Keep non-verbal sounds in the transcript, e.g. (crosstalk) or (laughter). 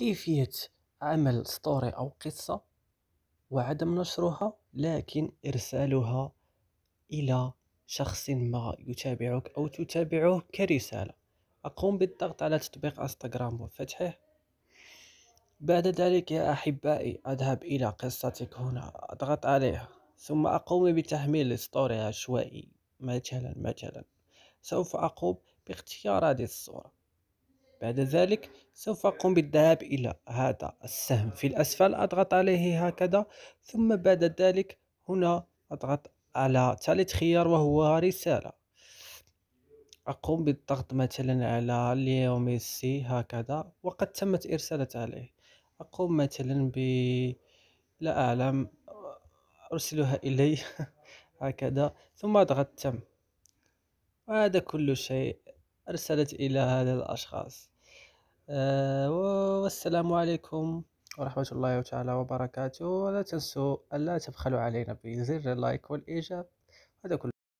كيفية عمل ستوري أو قصة وعدم نشرها لكن إرسالها إلى شخص ما يتابعك أو تتابعه كرسالة أقوم بالضغط على تطبيق انستغرام وفتحه بعد ذلك يا أحبائي أذهب إلى قصتك هنا أضغط عليها ثم أقوم بتحميل ستوري عشوائي مثلا مثلا سوف أقوم باختيار هذه الصورة بعد ذلك سوف أقوم بالذهاب إلى هذا السهم في الأسفل أضغط عليه هكذا ثم بعد ذلك هنا أضغط على ثالث خيار وهو رسالة أقوم بالضغط مثلا على ليو ميسي هكذا وقد تمت إرسالة عليه أقوم مثلا ب لا أعلم أرسلها إلي (laughs) هكذا ثم أضغط تم وهذا كل شيء أرسلت إلى هذا الأشخاص آه، والسلام عليكم ورحمة الله تعالى وبركاته ولا تنسوا ألا تبخلوا علينا بزر اللايك والإيجاب هذا كل